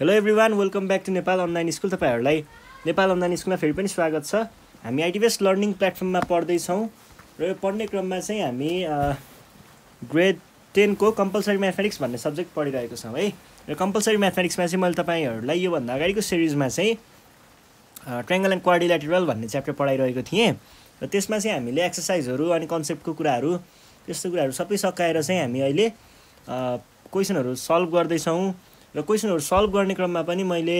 Hello everyone welcome back to Nepal online school तपाईँहरूलाई Nepal online स्कुलमा फेरि पनि स्वागत छ हामी आइटिबिएस लर्निङ प्लेटफर्ममा पढ्दैछौँ र यो पढ्ने क्रममा चाहिँ हामी ग्रेड टेनको कम्पलसरी म्याथमेटिक्स भन्ने सब्जेक्ट पढिरहेको छौँ है र कम्पलसरी म्याथमेटिक्समा चाहिँ मैले तपाईँहरूलाई योभन्दा अगाडिको सिरिजमा चाहिँ ट्राङ्गल एन्ड क्वाडिल्याटरल भन्ने च्याप्टर पढाइरहेको थिएँ र त्यसमा चाहिँ हामीले एक्सर्साइजहरू अनि कन्सेप्टको कुराहरू त्यस्तो कुराहरू सबै सकाएर चाहिँ हामी अहिले क्वेसनहरू सल्भ गर्दैछौँ र क्वेसनहरू सल्भ गर्ने क्रममा पनि मैले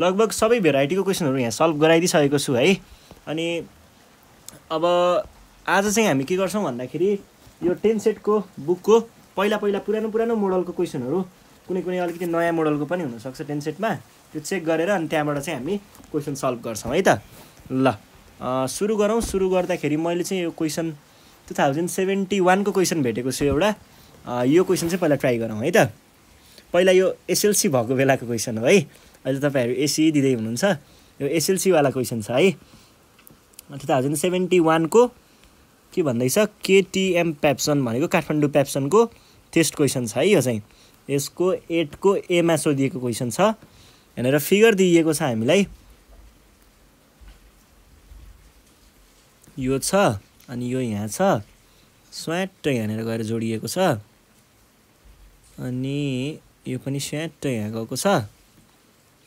लगभग सबै भेराइटीको क्वेसनहरू यहाँ सल्भ गराइदिइसकेको छु है अनि अब आज चाहिँ हामी के गर्छौँ भन्दाखेरि यो टेन सेटको बुकको पहिला पहिला पुरानो पुरानो मोडलको क्वेसनहरू कुनै कुनै अलिकति नयाँ मोडलको पनि हुनसक्छ टेन सेटमा त्यो चेक गरेर अनि त्यहाँबाट चाहिँ हामी क्वेसन सल्भ गर्छौँ है त ल सुरु गरौँ सुरु गर्दाखेरि मैले चाहिँ यो क्वेसन टु थाउजन्ड सेभेन्टी वानको क्वेसन भेटेको छु एउटा यो क्वेसन चाहिँ पहिला ट्राई गरौँ है त पहिला यो एसएलसी भएको बेलाको क्वेसन हो है अहिले तपाईँहरू एसी दिँदै हुनुहुन्छ यो एसएलसीवाला क्वेसन छ है टु थाउजन्ड सेभेन्टी वानको के भन्दैछ केटिएम पेप्सन भनेको काठमाडौँ पेप्सनको टेस्ट क्वेसन छ है यो चाहिँ यसको एटको एमा सोधिएको क्वेसन छ भनेर फिगर दिइएको छ हामीलाई यो छ अनि यो यहाँ छ स्वाट यहाँनिर गएर जोडिएको छ अनि यो पनि सेट यहाँ गएको छ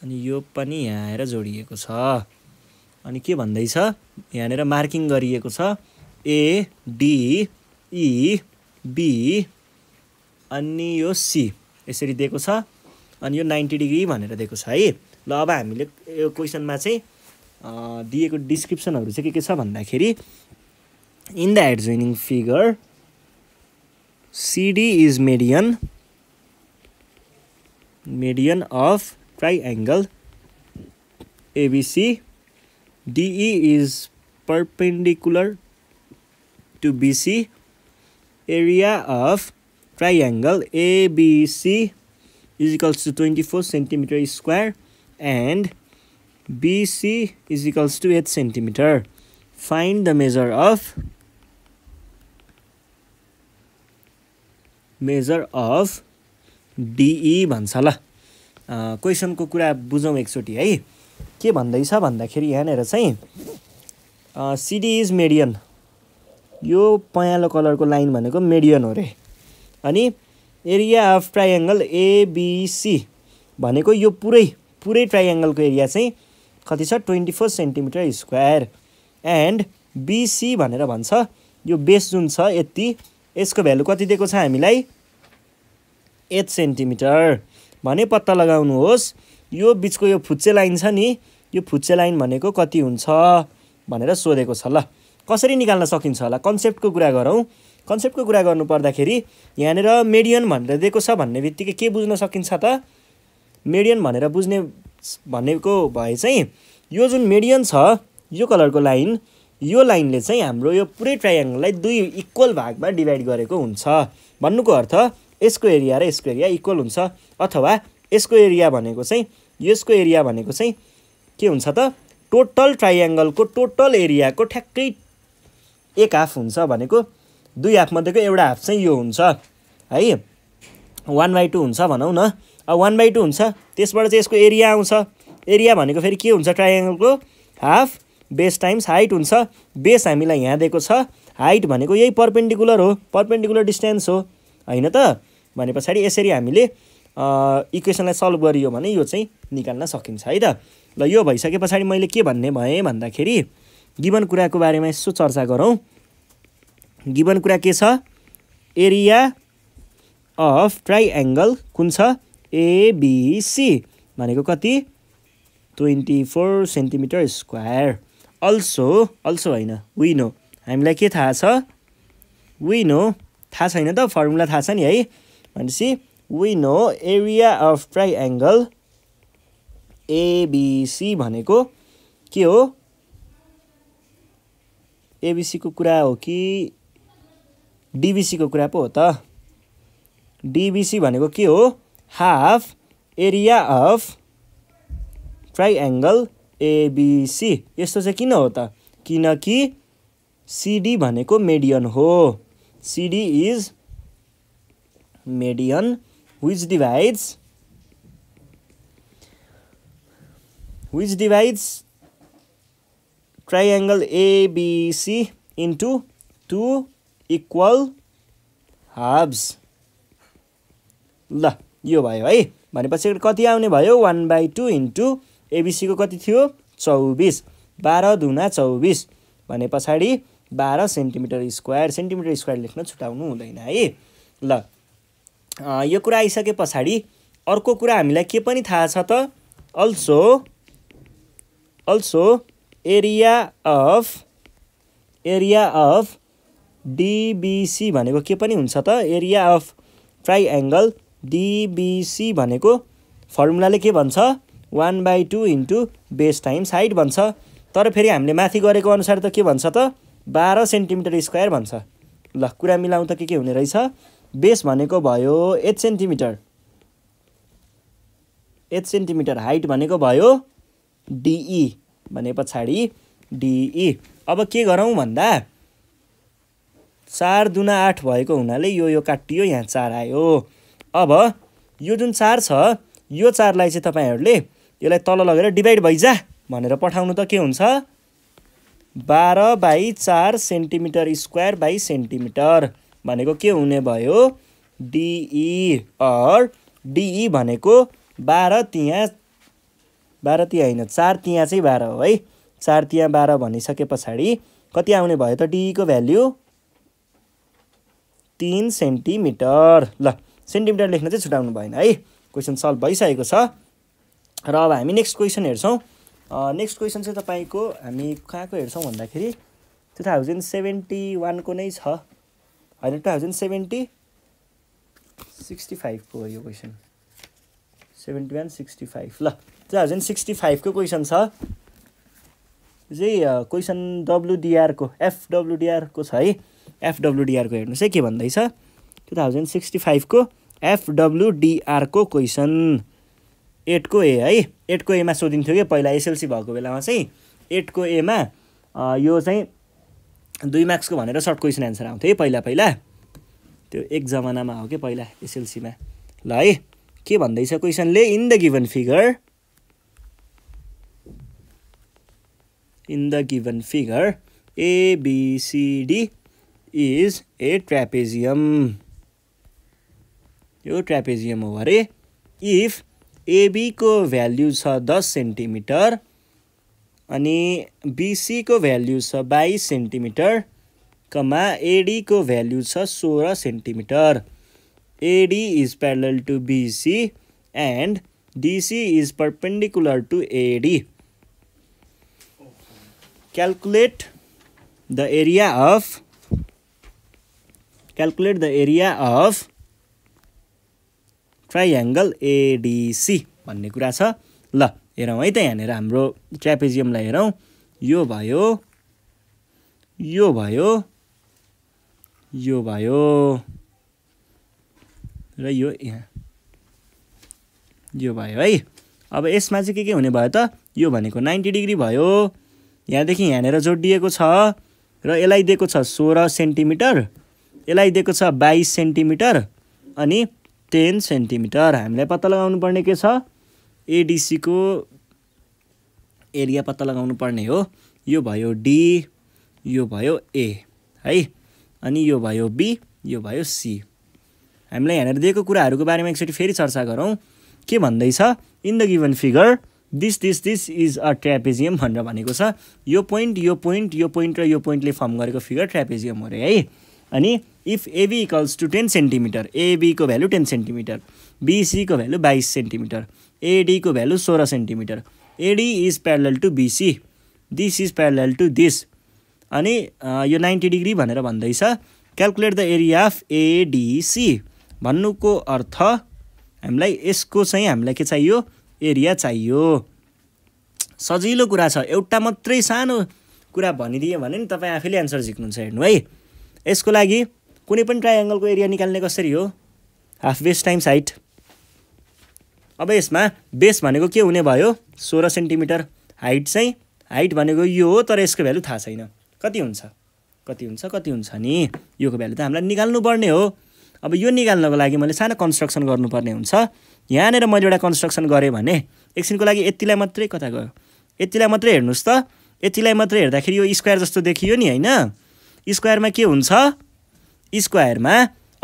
अनि यो पनि यहाँ आएर जोडिएको छ अनि के भन्दैछ यहाँनिर मार्किङ गरिएको छ ए डी ई बी अनि यो सी यसरी दिएको छ अनि यो नाइन्टी डिग्री भनेर दिएको छ है ल अब हामीले यो क्वेसनमा चाहिँ दिएको डिस्क्रिप्सनहरू चाहिँ के के छ भन्दाखेरि the the adjoining figure CD is median median of triangle ABC. DE is perpendicular to BC. Area of triangle ABC is equals to 24 centimeter square and BC is equals to 8 centimeter. Find the measure of measure of DE e भन्छ ल क्वेसनको कुरा बुझौँ एकचोटि है के भन्दैछ भन्दाखेरि यहाँनिर चाहिँ सिडी इज मेडियन यो पहेँलो कलरको लाइन भनेको मेडियन हो रे अनि एरिया अफ ट्राइएङ्गल एबिसी भनेको यो पुरै पुरै ट्राइएङ्गलको एरिया चाहिँ कति छ twenty four centimetre square and BC भनेर भन्छ यो बेस जुन छ यति यसको भ्यालु कति दिएको छ हामीलाई एट सेन्टिमिटर भने पत्ता लगाउनुहोस् यो बिचको यो फुच्चे लाइन छ नि यो फुच्चे लाइन भनेको कति हुन्छ भनेर सोधेको छ ल कसरी निकाल्न सकिन्छ होला कन्सेप्टको कुरा गरौँ कन्सेप्टको कुरा गर्नु पर्दाखेरि यहाँनिर मेडियन भनेर दिएको छ भन्ने बित्तिकै के बुझ्न सकिन्छ त मेडियन भनेर बुझ्ने भनेको भए चाहिँ यो जुन मेडियन छ यो कलरको लाइन यो लाइनले चाहिँ हाम्रो यो पुरै ट्रायङ्गललाई दुई इक्वल भागमा डिभाइड गरेको हुन्छ भन्नुको अर्थ यसको एरिया र यसको एरिया इक्वल हुन्छ अथवा यसको एरिया भनेको चाहिँ यसको एरिया भनेको चाहिँ के हुन्छ त टोटल ट्राइएङ्गलको टोटल एरियाको ठ्याक्कै एक हाफ हुन्छ भनेको दुई हाफमध्येको एउटा हाफ चाहिँ यो हुन्छ है वान बाई टू हुन्छ भनौँ न अब वान बाई टू हुन्छ त्यसबाट चाहिँ यसको एरिया आउँछ एरिया भनेको फेरि के हुन्छ ट्राइएङ्गलको हाफ बेस टाइम्स हाइट हुन्छ बेस हामीलाई यहाँ दिएको छ हाइट भनेको यही पर्पेन्डिकुलर हो पर्पेन्डिकुलर डिस्टेन्स हो होइन त भने पछाडि यसरी हामीले इक्वेसनलाई सल्भ गरियो भने यो चाहिँ निकाल्न सकिन्छ है त ल यो भइसके पछाडि मैले के भन्ने भएँ भन्दाखेरि गिबन कुराको बारेमा यसो चर्चा गरौँ गिबन कुरा के छ एरिया अफ ट्राइएङ्गल कुन छ एबिसी भनेको कति twenty four centimetre square also also होइन विनो हामीलाई के थाहा छ विनो थाहा छैन त फर्मुला थाहा छ नि है भनेपछि we know area of triangle ABC भनेको के हो एबिसीको कुरा हो कि डिबिसीको कुरा पो हो त डिबिसी भनेको के हो half area of triangle ABC यस्तो चाहिँ किन हो त किनकि सिडी भनेको मेडियन हो CD is median which divides which divides triangle ABC into two equal halves ल यो भयो है भनेपछि कति आउने भयो वान बाई टू इन्टु एबिसीको कति थियो चौबिस बाह्र धुना चौबिस भने पछाडि बाह्र सेन्टिमिटर स्क्वायर सेन्टिमिटर स्क्वायर लेख्न छुट्याउनु हुँदैन है ल यो कुरा आइसके पछाडि अर्को कुरा हामीलाई के पनि थाहा छ त also also area of area of DBC भनेको के पनि हुन्छ त area of triangle DBC भनेको फर्मुलाले के भन्छ one by two into base times height भन्छ तर फेरि हामीले माथि गरेको अनुसार त के भन्छ त बाह्र सेन्टिमिटर स्क्वायर भन्छ ल कुरा मिलाउँ त के के हुने रहेछ बेस भनेको भयो eight centimetre eight centimetre height भनेको भयो डिई भने पछाडि डिई अब के गरौँ भन्दा चार दुना आठ भएको हुनाले यो यो काटियो यहाँ चार आयो अब यो जुन चार छ यो चारलाई चाहिँ तपाईँहरूले यसलाई तल लगेर डिभाइड भइजा भनेर पठाउनु त के हुन्छ बाह्र बाई चार सेन्टिमिटर स्क्वायर बाई सेन्टिमिटर भनेको के हुने भयो डिई अर डिई भनेको बाह्र तिहाँ बाह्र तिहाँ होइन चार तिहाँ चाहिँ बाह्र हो है चार तिहार बाह्र भनिसके पछाडि कति आउने भयो त डिईको e भ्याल्यु तिन सेन्टिमिटर ल सेन्टिमिटर लेख्न चाहिँ छुट्याउनु भएन है क्वेसन सल्भ भइसकेको छ र अब हामी नेक्स्ट क्वेसन हेर्छौँ नेक्स्ट क्वेसन चाहिँ तपाईँको हामी कहाँको हेर्छौँ भन्दाखेरि टु थाउजन्ड सेभेन्टी वानको नै छ अहिले टु थाउजन्ड सेभेन्टी सिक्सटी फाइभको हो यो question seventy one sixty five ल टु थाउजन्ड सिक्सटी फाइभको क्वेसन छ चाहिँ क्वेसन डब्लुडिआरको एफडब्लुडिआरको छ है एफडब्लुडिआरको हेर्नुहोस् है के भन्दैछ टु थाउजन्ड सिक्सटी फाइभको एफडब्लुडिआरको क्वेसन एटको ए है एटको एमा सोधिन्थ्यो कि पहिला एसएलसी भएको बेलामा चाहिँ एटको एमा यो चाहिँ दुई मार्क्सको भनेर सर्ट क्वेसन एन्सर आउँथ्यो है पहिला पहिला त्यो एक जमानामा हो कि पहिला एसएलसीमा ल है के भन्दैछ क्वेसनले in the given figure in the given figure ABCD is a trapezium यो ट्रापेजियम हो अरे इफ एबीको भ्याल्यु छ दस सेन्टिमिटर अनि बिसीको भ्याल्यु छ बाइस सेन्टिमिटर कमा एडीको भ्याल्यु छ सोह्र centimetre AD is parallel to BC and DC is perpendicular to AD calculate the area of calculate the area of triangle ADC भन्ने कुरा छ ल हेरौँ है त यहाँनिर हाम्रो ट्रापेजियमलाई हेरौँ यो भयो यो भयो यो भयो र यो यहाँ यो भयो है अब यसमा चाहिँ के के हुने भयो त यो भनेको नाइन्टी डिग्री भयो यहाँदेखि यहाँनिर जोडिएको छ र यसलाई दिएको छ सोह्र सेन्टिमिटर यसलाई दिएको छ बाइस सेन्टिमिटर अनि टेन सेन्टिमिटर हामीलाई पत्ता लगाउनु पर्ने के छ एडिसीको एरिया पत्ता लगाउनु पर्ने हो यो भयो डी यो भयो ए है अनि यो भयो बी यो भयो सी हामीलाई यहाँनिर दिएको कुराहरूको बारेमा एकचोटि फेरि चर्चा गरौँ के भन्दैछ in the given figure this this this is a trapezium भनेर भनेको छ यो पोइन्ट यो पोइन्ट यो पोइन्ट र यो पोइन्टले फर्म गरेको फिगर ट्रेपेजियम हो अरे है अनि if AB equals to ten centimetre एबीको भ्यालु टेन सेन्टिमिटर बिसीको भ्यालु बाइस सेन्टिमिटर एडीको भ्यालु सोह्र centimetre AD is parallel to BC this is parallel to this अनि यो नाइन्टी डिग्री भनेर भन्दैछ calculate the area of ADC भन्नुको अर्थ हामीलाई यसको चाहिँ हामीलाई के चाहियो एरिया चाहियो सजिलो कुरा छ एउटा मात्रै सानो कुरा भनिदियो भने नि तपाईँ आफैले एन्सर झिक्नुहुन्छ हेर्नु है यसको लागि कुनै पनि ट्राइएङ्गलको एरिया निकाल्ने कसरी हो हाफ बेस टाइम्स हाइट अब यसमा बेस भनेको के हुने भयो सोह्र सेन्टिमिटर हाइट चाहिँ हाइट भनेको यो हो तर यसको भ्यालु थाहा छैन कति हुन्छ कति हुन्छ कति हुन्छ नि योको भ्यालु त हामीलाई निकाल्नुपर्ने हो अब यो निकाल्नको लागि मैले सानो कन्स्ट्रक्सन गर्नुपर्ने हुन्छ यहाँनिर मैले एउटा कन्स्ट्रक्सन गरेँ भने एकछिनको लागि यतिलाई मात्रै कता गयो यतिलाई मात्रै हेर्नुहोस् त यतिलाई मात्रै हेर्दाखेरि यो स्क्वायर जस्तो देखियो नि होइन स्क्वायरमा के हुन्छ स्क्वायरमा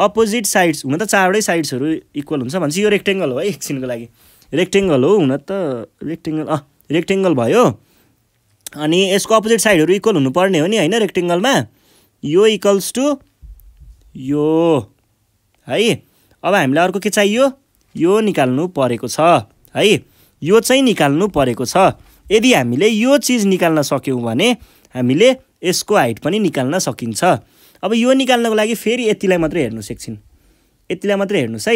अपोजिट साइड्स हुन त चारवटै साइड्सहरू इक्वल हुन्छ भन्छ यो रेक्टेङ्गल हो है एकछिनको लागि रेक्टेङ्गल हो हुन त रेक्टेङ्गल अँ रेक्टेङ्गल भयो अनि यसको अपोजिट साइडहरू इक्वल हुनुपर्ने हो नि होइन रेक्टेङ्गलमा यो इक्वल्स टु यो है अब हामीलाई अर्को के चाहियो यो निकाल्नु परेको छ है यो चाहिँ निकाल्नु परेको छ यदि हामीले यो चिज निकाल्न सक्यौँ भने हामीले यसको हाइट पनि निकाल्न सकिन्छ अब यो निकाल्नको लागि फेरि यतिलाई मात्रै हेर्नुहोस् एकछिन यतिलाई मात्रै हेर्नुहोस् है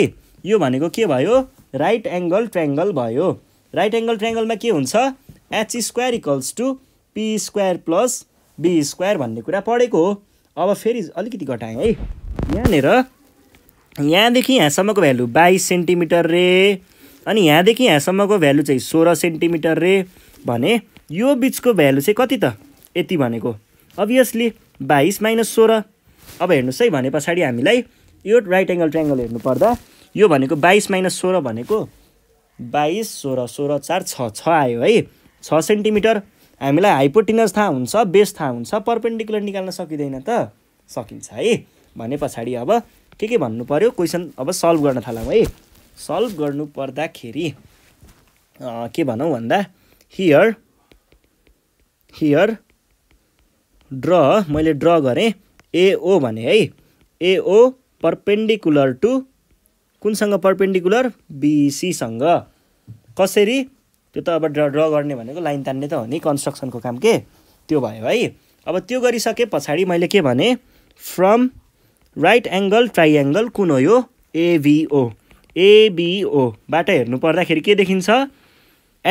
यो भनेको के भयो राइट एङ्गल ट्रेङ्गल भयो राइट एङ्गल ट्रेङ्गलमा के हुन्छ H square equals to P square plus B square भन्ने कुरा पढेको हो अब फेरि अलिकति घटाएँ है यहाँनिर यहाँदेखि यहाँसम्मको भ्यालु बाइस सेन्टिमिटर रे अनि यहाँदेखि यहाँसम्मको भ्यालु चाहिँ सोह्र सेन्टिमिटर रे भने यो बिचको भ्यालु चाहिँ कति त यति भनेको अभियसली बाइस माइनस सोह्र अब हेर्नुहोस् है भने पछाडि हामीलाई यो राइट एङ्गल ट्राइङ्गल हेर्नुपर्दा यो भनेको बाइस माइनस सोह्र भनेको बाइस सोह्र सोह्र चार छ छ आयो है छ सेन्टिमिटर हामीलाई हाइपोटिनस थाहा हुन्छ बेस थाहा हुन्छ पर्पेन्डिकुलर निकाल्न सकिँदैन त सकिन्छ है भने पछाडि अब के के भन्नु पऱ्यो क्वेसन अब सल्भ गर्न थालौँ है सल्भ गर्नु पर्दाखेरि के भनौँ भन्दा हियर हियर ड्र मैले ड्र गरेँ एओ भने है एओ पर्पेन्डिकुलर टु कुनसँग पर्पेन्डिकुलर बिसीसँग कसरी त्यो त अब ड्र ड्र गर्ने भनेको लाइन तान्ने त हो नि कन्स्ट्रक्सनको काम के त्यो भयो है अब त्यो गरिसके पछाडि मैले के भने फ्रम राइट एङ्गल ट्राइएङ्गल कुन हो यो एबिओ एबिओबाट हेर्नु पर्दाखेरि के देखिन्छ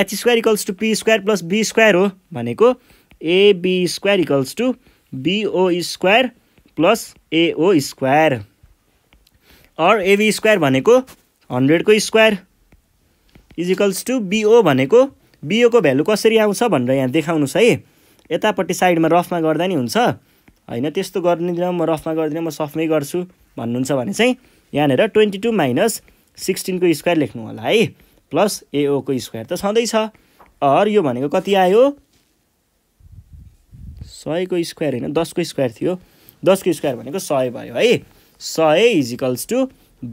H square equals to P square plus B square हो भनेको AB square equals to BO square plus AO square or AB square भनेको हन्ड्रेडको स्क्वायर इजिकल्स टु बिओ भनेको बिओको भ्यालु कसरी आउँछ भनेर यहाँ देखाउनुहोस् है यतापट्टि साइडमा रफमा गर्दा नि हुन्छ होइन त्यस्तो गर्दिनँ म रफमा गर्दिनँ म सफमै गर्छु भन्नुहुन्छ भने चाहिँ यहाँनिर ट्वेन्टी टू माइनस सिक्सटिनको स्क्वायर लेख्नु होला है प्लस एओको स्क्वायर त छँदैछ अर यो भनेको कति आयो सयको स्क्वायर होइन दसको स्क्वायर थियो दसको स्क्वायर भनेको सय भयो है सय इजिकल्स टु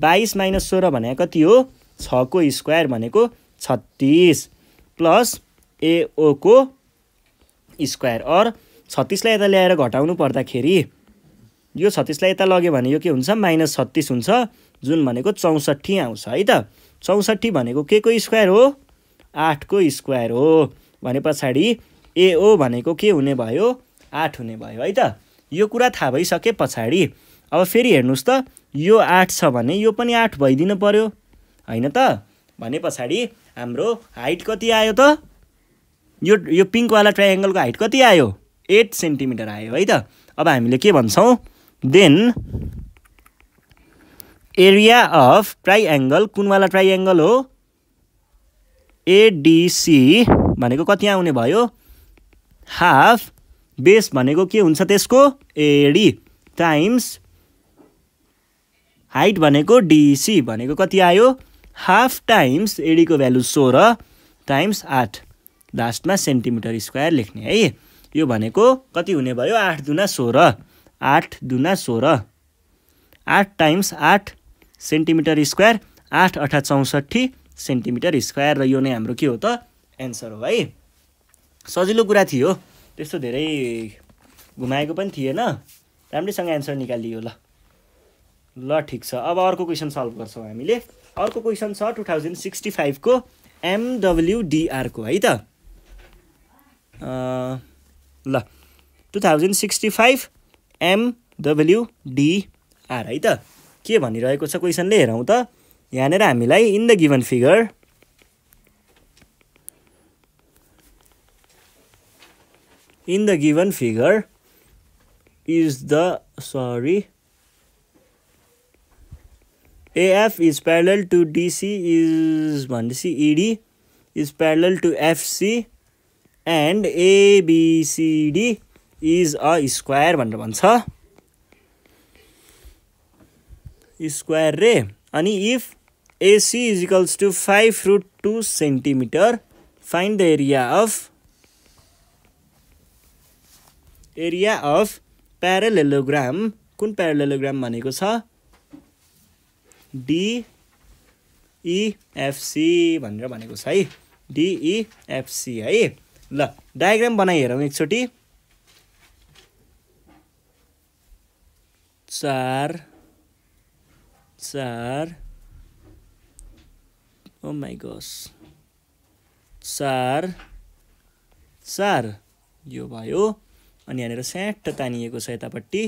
बाइस माइनस सोह्र भने कति हो छको स्क्वायर भनेको छत्तिस प्लस एओको स्क्वायर अर छत्तिसलाई यता ल्याएर घटाउनु पर्दाखेरि यो छत्तिसलाई यता लग्यो भने यो के हुन्छ माइनस छत्तिस हुन्छ जुन भनेको चौसठी आउँछ है त चौसठी भनेको के को स्क्वायर हो आठको स्क्वायर हो भने पछाडि एओ भनेको के हुने भयो आठ हुने भयो है त यो कुरा थाहा भइसके पछाडि अब फेरि हेर्नुहोस् त यो आठ छ भने यो पनि आठ भइदिनु पऱ्यो होइन त भने पछाडि हाम्रो हाइट कति आयो त यो यो पिङ्कवाला ट्राइएङ्गलको हाइट कति आयो एट सेन्टिमिटर आयो है त अब हामीले के भन्छौँ देन एरिया अफ ट्राइएङ्गल कुनवाला ट्राइएङ्गल हो एडिसी भनेको कति आउने भयो हाफ बेस भनेको के हुन्छ त्यसको एडी टाइम्स हाइट भनेको डिसी भनेको कति आयो हाफ टाइम्स एडीको भ्यालु सोह्र टाइम्स आठ लास्टमा सेन्टिमिटर स्क्वायर लेख्ने है यो भनेको कति हुने भयो आठ दुना सोह्र आठ दुना सोह्र आठ टाइम्स आठ सेन्टिमिटर स्क्वायर आठ अठा चौसठी सेन्टिमिटर स्क्वायर र यो नै हाम्रो के हो त एन्सर हो है सजिलो कुरा थियो त्यस्तो धेरै घुमाएको पनि थिएन राम्रैसँग एन्सर निकालियो ल ल ठिक छ अब अर्को क्वेसन सल्भ गर्छौँ हामीले अर्को क्वेसन छ टु थाउजन्ड सिक्सटी फाइभको एमडब्ल्युडिआरको है त ल two thousand sixty five MWDR है त के भनिरहेको छ क्वेसनले हेरौँ त यहाँनिर हामीलाई in the given figure in the given figure is the sorry AF is parallel to DC is one see ED is parallel to FC and ABCD is a square one one square ray and if AC is equals to 5 root 2 centimeter find the area of area of parallelogram कुन parallelogram भनेको छ डिइएफसी e भनेर भनेको छ है डिइएफसी e है ल diagram बनाइ हेरौँ एकचोटि चार चार ओ माई गस चार चार यो भयो अनि यहाँनिर स्याट्ट तानिएको छ यतापट्टि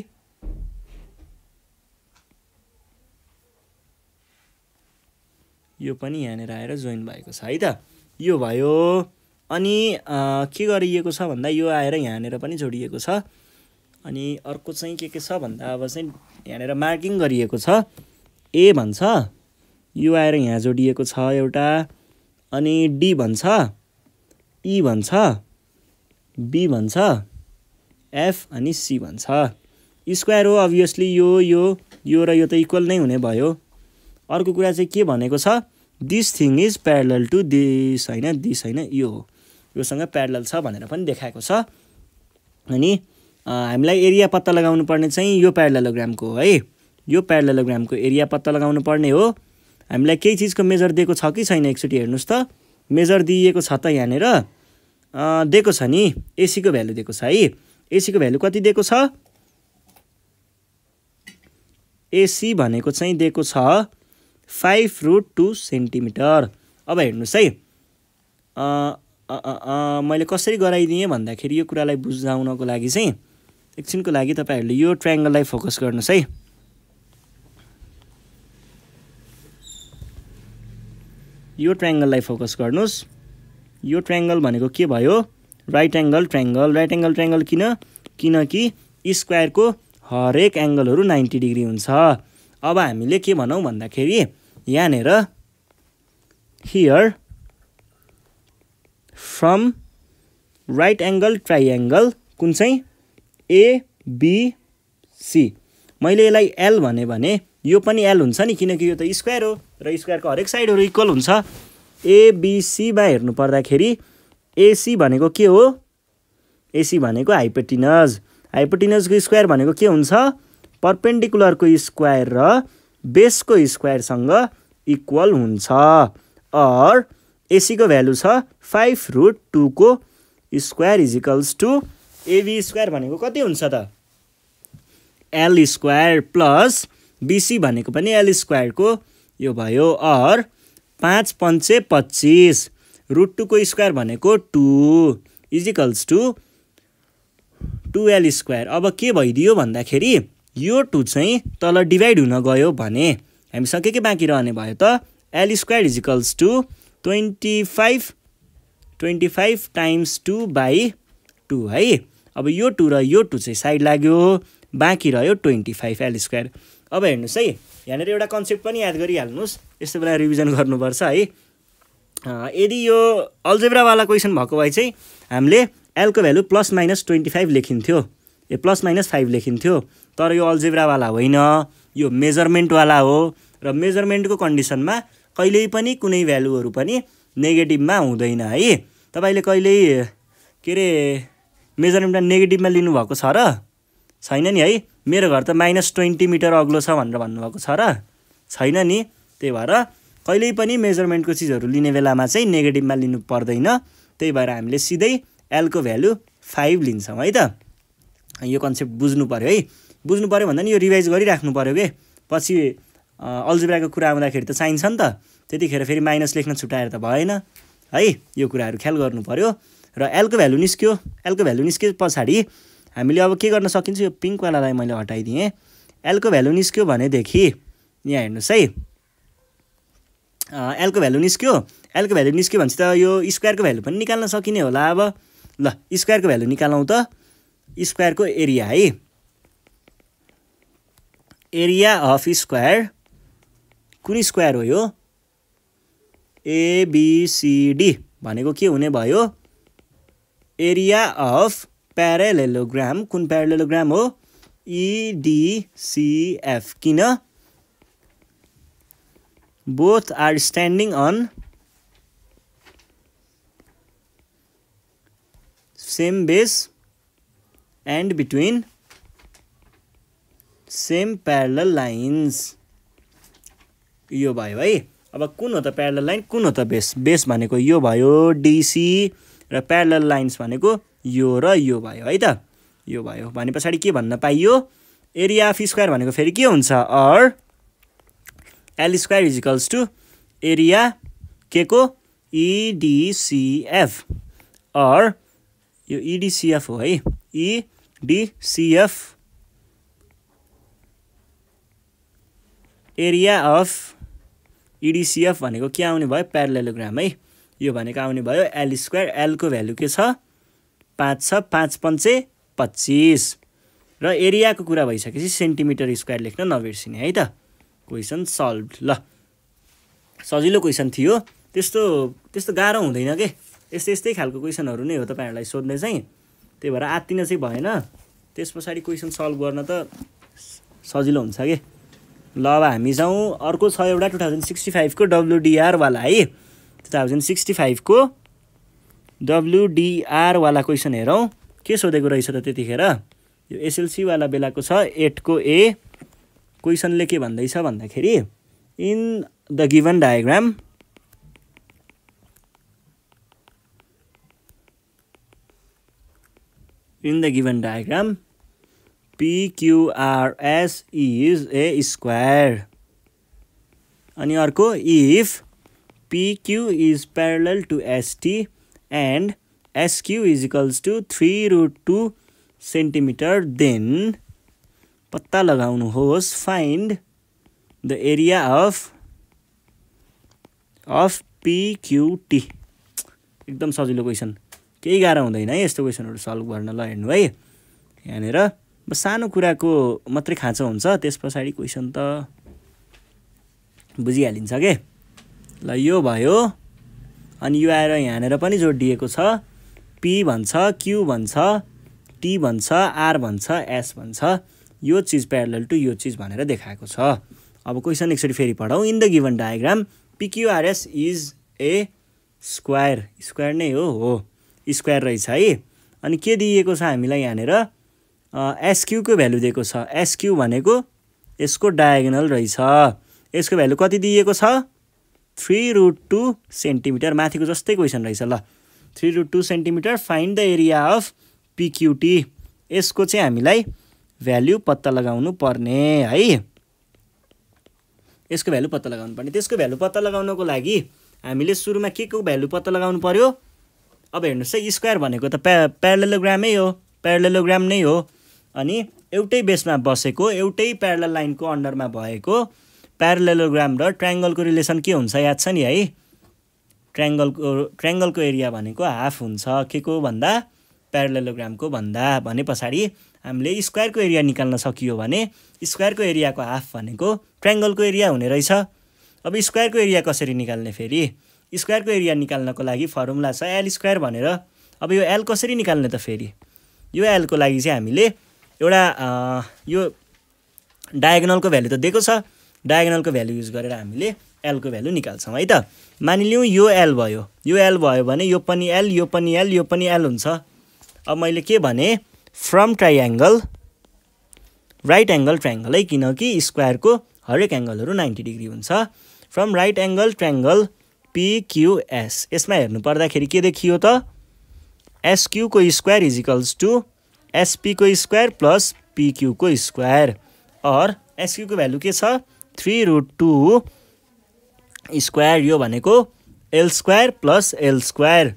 यो पनि यहाँनिर आएर जोइन भएको छ है त यो भयो अनि के गरिएको छ भन्दा यो आएर यहाँनिर पनि जोडिएको छ अनि अर्को चाहिँ के के छ भन्दा अब चाहिँ यहाँनिर मार्किङ गरिएको छ ए भन्छ यो आएर यहाँ जोडिएको छ एउटा अनि डी भन्छ ई भन्छ बी भन्छ एफ अनि सी भन्छ स्क्वायर हो अभियसली यो यो यो र यो त इक्वल नै हुने भयो अर्को कुरा चाहिँ के भनेको छ this thing is parallel to this होइन दिस होइन यो हो योसँग प्यारल छ भनेर पनि देखाएको छ अनि हामीलाई एरिया पत्ता लगाउनु पर्ने चाहिँ यो प्यारलोग्रामको हो है यो प्यारलोग्रामको एरिया पत्ता लगाउनु पर्ने हो हामीलाई केही चिजको मेजर दिएको छ कि छैन एकचोटि हेर्नुहोस् त मेजर दिइएको छ त यहाँनिर दिएको छ नि एसीको भ्यालु दिएको छ है एसीको भ्यालु कति दिएको छ एसी भनेको चाहिँ दिएको छ फाइभ रुट टू सेन्टिमिटर अब हेर्नुहोस् है मैले कसरी गराइदिएँ भन्दाखेरि यो कुरालाई बुझाउनको लागि चाहिँ एकछिनको लागि तपाईँहरूले यो ट्राइङ्गललाई फोकस गर्नुहोस् है यो ट्राइङ्गललाई फोकस गर्नुहोस् यो ट्राइङ्गल भनेको के भयो right angle triangle right angle triangle किन किनकि स्क्वायरको हरेक एङ्गलहरू नाइन्टी डिग्री हुन्छ अब हामीले के भनौँ भन्दाखेरि यहाँनिर here from right angle triangle कुन चाहिँ एबिसी मैले यसलाई एल भने भने यो पनि एल हुन्छ नि किनकि यो त स्क्वायर हो र स्क्वायरको हरेक साइडहरू इक्वल हुन्छ एबिसीमा हेर्नु पर्दाखेरि एसी भनेको के हो एसी भनेको हाइपोटिनस हाइपोटिनसको स्क्वायर भनेको के हुन्छ पर्पेन्डिकुलरको स्क्वायर र बेसको स्क्वायरसँग इक्वल हुन्छ अर एसीको भ्यालु छ फाइभ रुट टूको square equals to AB square भनेको कति हुन्छ त एल स्क्वायर प्लस बिसी भनेको पनि एल स्क्वायरको यो भयो अर पाँच पन्चे पच्चिस रुट टूको स्क्वायर भनेको two equals to twelve square अब के भइदियो भन्दाखेरि यो टु चाहिँ तल डिभाइड हुन गयो भने हामी सकेकै बाँकी रहने भयो त L square equals to twenty five twenty five times two by two है अब यो टू र यो टू चाहिँ साइड लाग्यो बाँकी रह्यो ट्वेन्टी फाइभ एल स्क्वायर अब हेर्नुहोस् है यहाँनिर एउटा कन्सेप्ट पनि याद गरिहाल्नुहोस् यस्तो बेला रिभिजन गर्नुपर्छ है यदि यो अल्जेब्रावाला क्वेसन भएको भए चाहिँ हामीले एलको value plus minus twenty five लेखिन्थ्यो ए प्लस माइनस फाइभ लेखिन्थ्यो तर यो अल्जेब्रावाला होइन यो मेजरमेन्टवाला हो र मेजरमेन्टको कन्डिसनमा कहिल्यै पनि कुनै भ्यालुहरू पनि नेगेटिभमा हुँदैन है तपाईँले कहिल्यै के अरे मेजरमेन्टमा नेगेटिभमा लिनुभएको छ र छैन नि है मेरो घर त माइनस ट्वेन्टी मिटर अग्लो छ भनेर भन्नुभएको छ र छैन नि त्यही भएर कहिल्यै पनि मेजरमेन्टको चिजहरू लिने बेलामा चाहिँ नेगेटिभमा लिनु पर्दैन त्यही भएर हामीले सिधै एलको भ्यालु फाइभ लिन्छौँ है त यो कन्सेप्ट बुझ्नु पऱ्यो है बुझ्नु पऱ्यो भन्दा नि यो रिभाइज गरिराख्नु पऱ्यो कि पछि अल्जिब्राको कुरा आउँदाखेरि त चाहिन्छ नि त त्यतिखेर फेरि माइनस लेख्न छुट्याएर त भएन है यो कुराहरू ख्याल गर्नु पऱ्यो र एलको भ्यालु निस्क्यो एलको भ्यालु निस्के पछाडि हामीले अब के गर्न सकिन्छ यो पिङ्कवालालाई मैले हटाइदिएँ एलको भ्यालु निस्क्यो भनेदेखि यहाँ हेर्नुहोस् है एलको भ्यालु निस्क्यो एलको भ्यालु निस्क्यो भनेपछि त यो स्क्वायरको भ्यालु पनि निकाल्न सकिने होला अब ल स्क्वायरको भ्यालु निकालौँ त स्क्वायरको एरिया है एरिया अफ स्क्वायर कुन स्क्वायर हो यो एबिसिडी भनेको के हुने भयो एरिया अफ प्यारेलेलोग्राम कुन प्यारालेलोग्राम हो इडिसिएफ e, किन both are standing on same base and between same parallel lines यो भयो है अब कुन हो त प्यारल लाइन कुन हो त बेस बेस भनेको यो भयो डिसी र प्यारल लाइन्स भनेको यो र यो भयो है त यो भयो भने पछाडि के भन्न पाइयो एरिया अफ स्क्वायर भनेको फेरि के हुन्छ or L square equals to area के को इडिसिएफ e अर यो इडिसिएफ e हो है इडिसिएफ एरिया अफ इडिसिएफ भनेको के आउने भयो प्यारलेलोग्राम है यो भनेको आउने भयो एल स्क्वायर एलको भ्यालु के छ पाँच छ पाँच पन्चे पच्चिस र एरियाको कुरा भइसकेपछि सेन्टिमिटर स्क्वायर लेख्न नबिर्सिने है त क्वेसन सल्भ ल सजिलो क्वेसन थियो त्यस्तो त्यस्तो गाह्रो हुँदैन के यस्तै यस्तै खालको क्वेसनहरू नै हो तपाईँहरूलाई सोध्ने चाहिँ त्यही भएर आत्तिन चाहिँ भएन त्यस पछाडि क्वेसन सल्भ गर्न त सजिलो हुन्छ कि ल अब हामी जाउँ अर्को छ एउटा टु थाउजन्ड सिक्सटी फाइभको डब्लुडिआरवाला है टु थाउजन्ड सिक्सटी फाइभको डब्लुडिआरवाला क्वेसन हेरौँ के सोधेको रहेछ त त्यतिखेर यो एसएलसीवाला बेलाको छ एटको ए क्वेश्चन ने के भन्दै छ भन्दाखेरि in the given diagram in the given diagram P R S is a square अनि अर्को if P is parallel to ST and SQ is equals to three root two centimetre then पत्ता लगाउनुहोस् find the area of of PQT एकदम सजिलो question केही गाह्रो हुँदैन है यस्तो क्वेसनहरू सल्भ गर्न ल हेर्नु है यहाँनिर अब सानो कुराको मात्रै खाँचो हुन्छ त्यस पछाडि क्वेसन त बुझिहालिन्छ के ल यो भयो अनि यो आएर यहाँनिर पनि जोडिएको छ पी भन्छ क्यु भन्छ टी भन्छ आर भन्छ एस भन्छ यो चिज प्यारल टु यो चिज भनेर देखाएको छ अब क्वेसन एकचोटि फेरि पढौँ in the given diagram PQRS is a square square नै हो हो स्क्वायर रहेछ है अनि के दिइएको छ हामीलाई यहाँनिर एसक्युको भ्यालु दिएको छ एसक्यु भनेको यसको डायगोनल रहेछ यसको भ्यालु कति दिएको छ थ्री रुट टू सेन्टिमिटर माथिको जस्तै क्वेसन रहेछ ल three root two centimetre find the area of PQT यसको चाहिँ हामीलाई भ्याल्यु पत्ता लगाउनु पर्ने है यसको भ्यालु पत्ता लगाउनु पर्ने त्यसको भ्यालु पत्ता लगाउनको लागि हामीले सुरुमा के को भ्यालु पत्ता लगाउनु पऱ्यो अब हेर्नुहोस् है स्क्वायर भनेको त प्या प्यारलेलोग्रामै हो प्यारलेलोग्राम नै हो अनि एउटै बेसमा बसेको एउटै प्यारल लाइनको अन्डरमा भएको प्यारलेलोग्राम र ट्रायंगलको रिलेसन के हुन्छ याद छ नि है ट्रायंगलको ट्रायंगलको एरिया भनेको हाफ हुन्छ के को भन्दा प्यारलेलोग्रामको भन्दा भने पछाडि हामीले स्क्वायरको एरिया निकाल्न सकियो भने स्क्वायरको एरियाको हाफ भनेको ट्राइङ्गलको एरिया हुने रहेछ अब स्क्वायरको एरिया कसरी निकाल्ने फेरि स्क्वायरको एरिया निकाल्नको लागि फर्मुला छ एल स्क्वायर भनेर अब यो एल कसरी निकाल्ने त फेरि यो एलको लागि चाहिँ हामीले एउटा यो डायगनलको भ्यालु त दिएको छ डायगनलको भ्यालु युज गरेर हामीले एलको भ्यालु निकाल्छौँ है त मानिलिउँ यो एल भयो यो एल भयो भने यो पनि एल यो पनि एल यो पनि एल हुन्छ अब मैले के भने from triangle right angle triangle है किनकि स्क्वायरको हरेक एङ्गलहरू नाइन्टी डिग्री हुन्छ from right angle triangle PQS यसमा हेर्नु पर्दाखेरि के देखियो त एसक्युको स्क्वायर इजिकल्स टु एसपीको स्क्वायर प्लस पिक्युको स्क्वायर अर एसक्युको भ्यालु के छ थ्री रुट टू स्क्वायर यो भनेको L square plus L square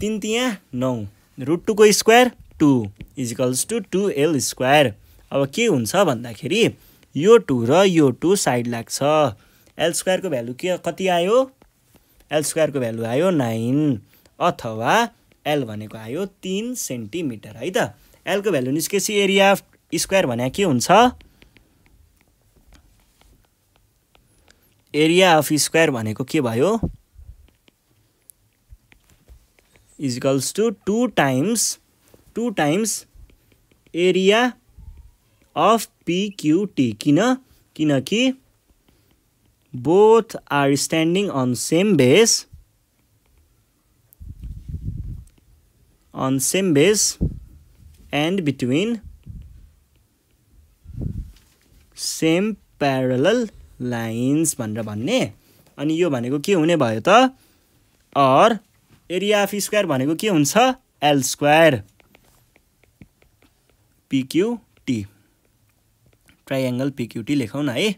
तिन तिया नौ रुट टूको square two equals to two L square अब के हुन्छ भन्दाखेरि यो टू र यो टू साइड लाग्छ एल स्क्वायरको भ्यालु के कति आयो एल स्क्वायरको भ्यालु आयो नाइन अथवा एल भनेको आयो तिन सेन्टिमिटर है त एलको भ्यालु निस्केपछि एरिया अफ स्क्वायर भने के हुन्छ एरिया अफ स्क्वायर भनेको के भयो is equals to two times two times area of PQT किन किनकि both are standing on same base on same base and between same parallel lines भनेर भन्ने अनि यो भनेको के हुने भयो त अर एरिया अफ स्क्वायर भनेको के हुन्छ एल स्क्वायर पिक्युटी ट्राइएङ्गल पिक्युटी लेखौँ न है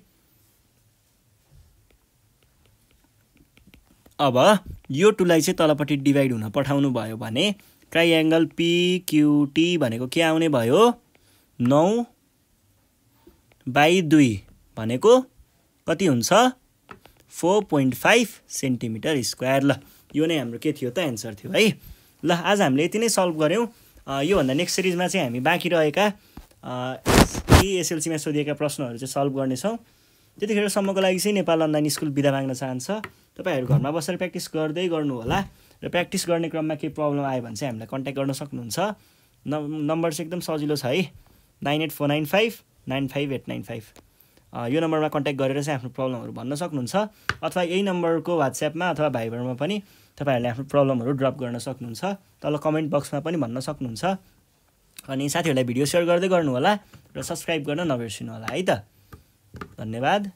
अब यो टुलाई चाहिँ तलपट्टि डिभाइड हुन पठाउनु भयो भने ट्राइएङ्गल पिक्युटी भनेको के आउने भयो नौ बाई दुई भनेको कति हुन्छ four point five centimetre square ल यो नै हाम्रो के थियो त एन्सर थियो है ल आज हामीले यति नै सल्भ गऱ्यौँ योभन्दा नेक्स्ट सिरिजमा चाहिँ हामी बाँकी रहेका एसएलसीमा सोधिएका प्रश्नहरू चाहिँ सल्भ गर्नेछौँ त्यतिखेरसम्मको लागि चाहिँ नेपाल अनलाइन स्कुल बिदा माग्न चाहन्छ तपाईँहरू घरमा बसेर प्र्याक्टिस गर्दै गर्नुहोला र प्र्याक्टिस गर्ने क्रममा केही प्रब्लम आयो भने चाहिँ हामीलाई कन्ट्याक्ट गर्न सक्नुहुन्छ नम्बर चाहिँ एकदम सजिलो छ है nine eight four nine five nine five eight nine five यो नम्बरमा कन्ट्याक्ट गरेर चाहिँ आफ्नो प्रब्लमहरू भन्न सक्नुहुन्छ अथवा यही नम्बरको वाट्सएपमा अथवा भाइबरमा पनि तपाईँहरूले आफ्नो प्रब्लमहरू ड्रप गर्न सक्नुहुन्छ तल कमेन्ट बक्समा पनि भन्न सक्नुहुन्छ अनि साथीहरूलाई भिडियो सेयर गर्दै गर्नुहोला र सब्सक्राइब गर्न नबिर्सिनु होला है त धन्यवाद